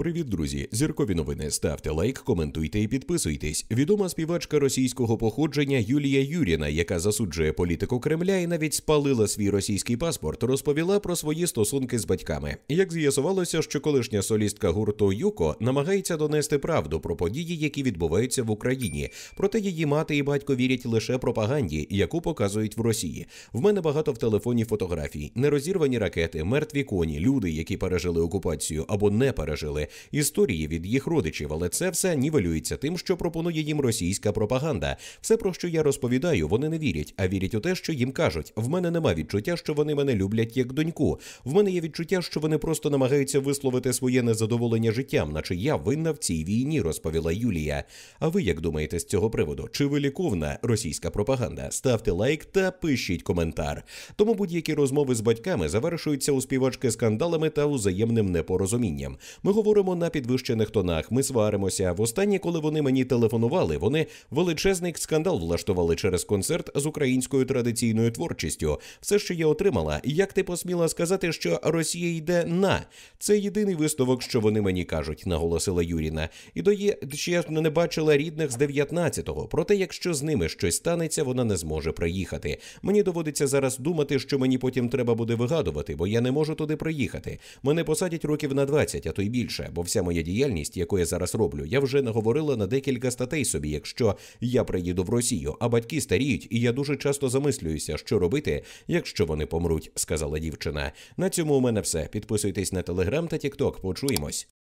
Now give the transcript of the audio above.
Привіт, друзі! Зіркові новини. Ставте лайк, коментуйте і підписуйтесь. Відома співачка російського походження Юлія Юріна, яка засуджує політику Кремля і навіть спалила свій російський паспорт, розповіла про свої стосунки з батьками. Як з'ясувалося, що колишня солістка гурту Юко намагається донести правду про події, які відбуваються в Україні. Проте її мати і батько вірять лише пропаганді, яку показують в Росії. В мене багато в телефоні фотографій: нерозірвані ракети, мертві коні, люди, які пережили окупацію або не пережили історії від їх родичів, але це все нівелюється тим, що пропонує їм російська пропаганда. Все, про що я розповідаю, вони не вірять, а вірять у те, що їм кажуть. В мене нема відчуття, що вони мене люблять як доньку. В мене є відчуття, що вони просто намагаються висловити своє незадоволення життям, наче я винна в цій війні, розповіла Юлія. А ви як думаєте з цього приводу? Чи ви ліковна російська пропаганда? Ставте лайк та пишіть коментар. Тому будь-які розмови з батьками завершуються у співачки скандалами та взаємним непорозумінням. Ми говоримо говоримо на підвищених тонах, ми сваримося. В останні, коли вони мені телефонували, вони величезний скандал влаштували через концерт з українською традиційною творчістю. Все, що я отримала, як ти посміла сказати, що Росія йде на це єдиний висновок, що вони мені кажуть, наголосила Юріна. І дої ще не бачила рідних з 19-го. Проте, якщо з ними щось станеться, вона не зможе приїхати. Мені доводиться зараз думати, що мені потім треба буде вигадувати, бо я не можу туди приїхати. Мене посадять років на 20, а то й більше бо вся моя діяльність, яку я зараз роблю, я вже наговорила на декілька статей собі, якщо я приїду в Росію, а батьки старіють, і я дуже часто замислююся, що робити, якщо вони помруть, сказала дівчина. На цьому у мене все. Підписуйтесь на телеграм та тікток. Почуємось.